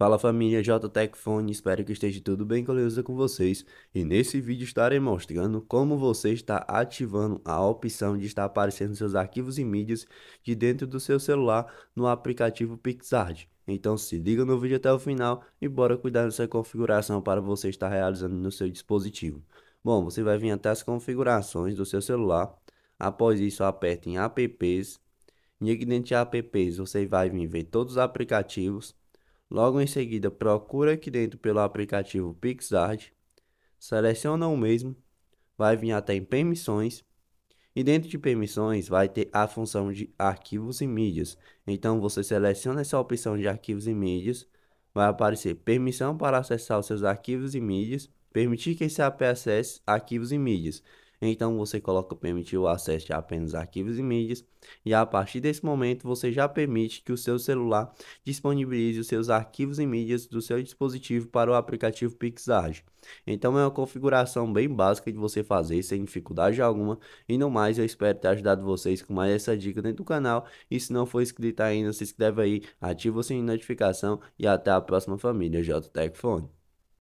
Fala família JTEC Fone, espero que esteja tudo bem coleosa com vocês e nesse vídeo estarei mostrando como você está ativando a opção de estar aparecendo seus arquivos e mídias de dentro do seu celular no aplicativo PixArt. Então se liga no vídeo até o final e bora cuidar dessa configuração para você estar realizando no seu dispositivo. Bom, você vai vir até as configurações do seu celular, após isso aperta em apps e aqui dentro de apps você vai vir ver todos os aplicativos Logo em seguida, procura aqui dentro pelo aplicativo PixArt, seleciona o mesmo, vai vir até em permissões e dentro de permissões vai ter a função de arquivos e mídias. Então você seleciona essa opção de arquivos e mídias, vai aparecer permissão para acessar os seus arquivos e mídias, permitir que esse app acesse arquivos e mídias. Então você coloca permitir o acesso a apenas arquivos e mídias e a partir desse momento você já permite que o seu celular disponibilize os seus arquivos e mídias do seu dispositivo para o aplicativo Pixage. Então é uma configuração bem básica de você fazer sem dificuldade alguma. E no mais, eu espero ter ajudado vocês com mais essa dica dentro do canal. E se não for inscrito ainda, se inscreve aí, ativa o sininho de notificação e até a próxima família JTech